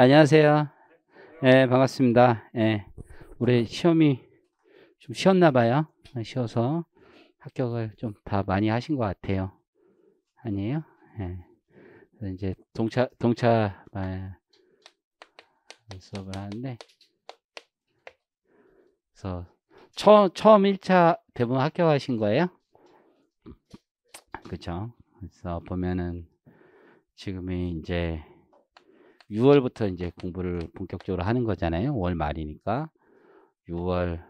안녕하세요. 예, 네, 반갑습니다. 예. 네, 올해 시험이 좀 쉬었나 봐요. 아, 쉬어서 합격을 좀 다 많이 하신 것 같아요. 아니에요? 예. 네. 이제 동차, 동차 아, 수업을 하는데, 그래서 처, 처음 1차 대부분 합격하신 거예요? 그쵸? 그래서 보면은 지금이 이제 6월부터 이제 공부를 본격적으로 하는 거잖아요. 월 말이니까 6월,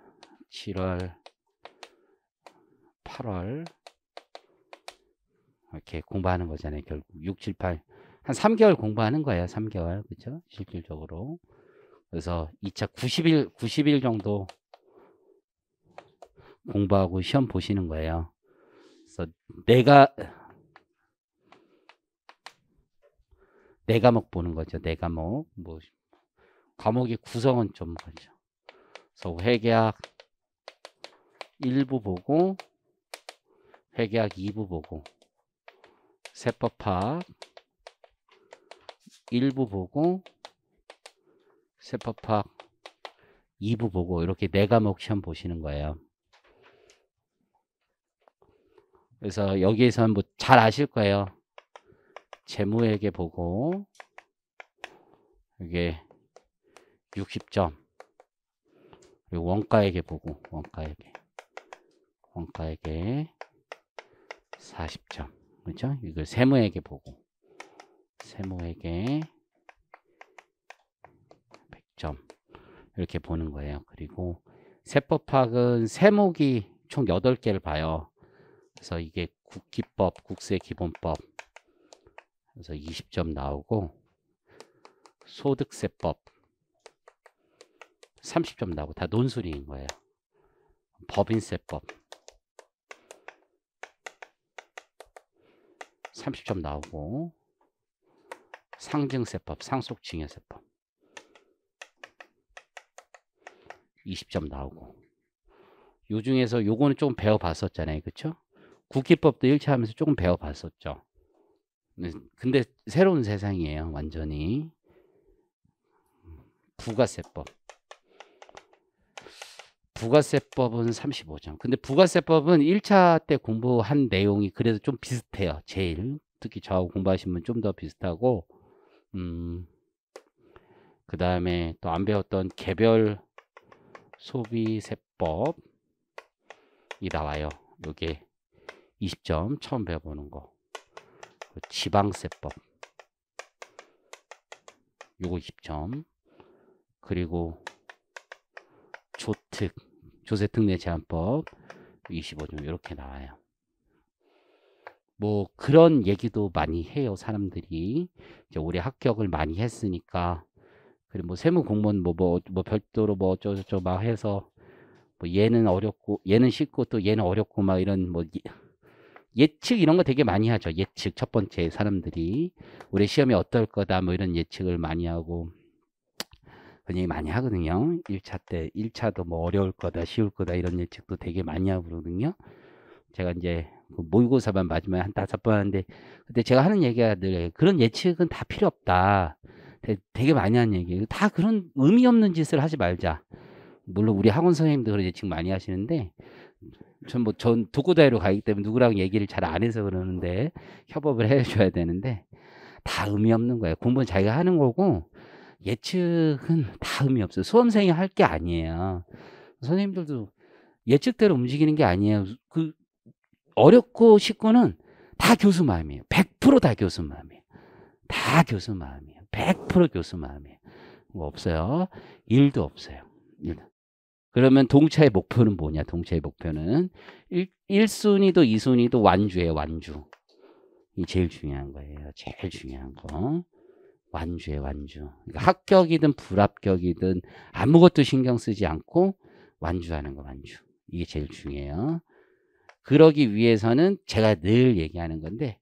7월, 8월 이렇게 공부하는 거잖아요. 결국 6, 7, 8. 한 3개월 공부하는 거예요. 3개월. 그쵸 실질적으로. 그래서 2차 90일 90일 정도 공부하고 시험 보시는 거예요. 그래서 내가 네 과목 보는 거죠. 네 과목. 뭐 과목의 구성은 좀 걸죠. 그렇죠. 그래서 회계학 일부 보고 회계학 2부 보고 세법학 1부 보고 세법학 2부 보고 이렇게 네 과목 시험 보시는 거예요. 그래서 여기에서는 뭐잘 아실 거예요. 재무에게 보고 이게 60점 그리고 원가에게 보고 원가에게 원가에게 40점 그죠? 이걸 세무에게 보고 세무에게 100점 이렇게 보는 거예요 그리고 세법 파악은 세목이 총 8개를 봐요 그래서 이게 국기법, 국세기본법 그래서 20점 나오고 소득세법 30점 나오고 다 논술인 거예요. 법인세법 30점 나오고 상증세법, 상속증여세법 20점 나오고 요 중에서 요거는 조금 배워봤었잖아요. 그렇죠 국기법도 일차하면서 조금 배워봤었죠. 네, 근데 새로운 세상이에요, 완전히. 부가세법. 부가세법은 35점. 근데 부가세법은 1차 때 공부한 내용이 그래도 좀 비슷해요. 제일. 특히 저하고 공부하시면 좀 더 비슷하고, 음, 그 다음에 또 안 배웠던 개별 소비세법이 나와요. 요게 20점 처음 배워보는 거. 그 지방세법 요거 20점 그리고 조특 조세특례 제한법 25점 이렇게 나와요. 뭐 그런 얘기도 많이 해요 사람들이 이제 올해 합격을 많이 했으니까 그리고 뭐 세무 공무원 뭐뭐 뭐, 별도로 뭐 어쩌저쩌 고고막 해서 뭐 얘는 어렵고 얘는 쉽고 또 얘는 어렵고 막 이런 뭐 예측 이런 거 되게 많이 하죠. 예측 첫 번째 사람들이 우리 시험이 어떨 거다 뭐 이런 예측을 많이 하고 굉장히 많이 하거든요. 1차 때 1차도 뭐 어려울 거다 쉬울 거다 이런 예측도 되게 많이 하거든요. 제가 이제 그 모의고사만 마지막에 한 다섯 번 하는데 그때 제가 하는 얘기가 늘 그런 예측은 다 필요 없다. 되게 많이 하는 얘기예요. 다 그런 의미 없는 짓을 하지 말자. 물론 우리 학원 선생님도 그런 예측 많이 하시는데 전뭐전 독고다이로 뭐 가기 때문에 누구랑 얘기를 잘 안 해서 그러는데 협업을 해줘야 되는데 다 의미 없는 거예요. 공부는 자기가 하는 거고 예측은 다 의미 없어요. 수험생이 할 게 아니에요. 선생님들도 예측대로 움직이는 게 아니에요. 그 어렵고 쉽고는 다 교수 마음이에요. 100%다 교수 마음이에요. 다 교수 마음이에요. 100% 교수 마음이에요. 뭐 없어요. 일도 없어요. 일도. 그러면 동차의 목표는 뭐냐? 동차의 목표는 1, 1순위도 2순위도 완주예요. 완주. 이 제일 중요한 거예요. 제일 중요한 거. 완주예요. 완주. 그러니까 합격이든 불합격이든 아무것도 신경 쓰지 않고 완주하는 거 완주. 이게 제일 중요해요. 그러기 위해서는 제가 늘 얘기하는 건데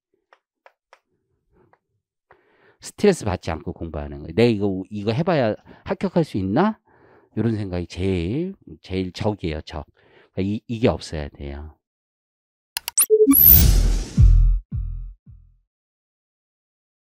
스트레스 받지 않고 공부하는 거예요. 내 이거 이거 해봐야 합격할 수 있나? 이런 생각이 제일 제일 적이에요, 적. 그러니까 이, 이게 없어야 돼요.